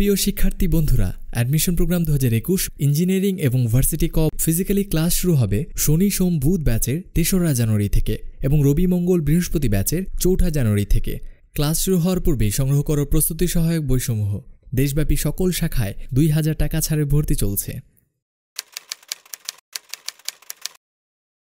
প্রিয় শিক্ষার্থী বন্ধুরা অ্যাডমিশন প্রোগ্রাম দু হাজার একুশ ইঞ্জিনিয়ারিং এবং ভার্সিটি কপ ফিজিক্যালি ক্লাস শুরু হবে শনি সোম বুধ ব্যাচের তেসরা জানুয়ারি থেকে এবং রবি মঙ্গল বৃহস্পতি ব্যাচের চৌঠা জানুয়ারি থেকে ক্লাস শুরু হওয়ার পূর্বে সংগ্রহ করো প্রস্তুতি সহায়ক বইসমূহ দেশব্যাপী সকল শাখায় দুই হাজার টাকা ছাড়ে ভর্তি চলছে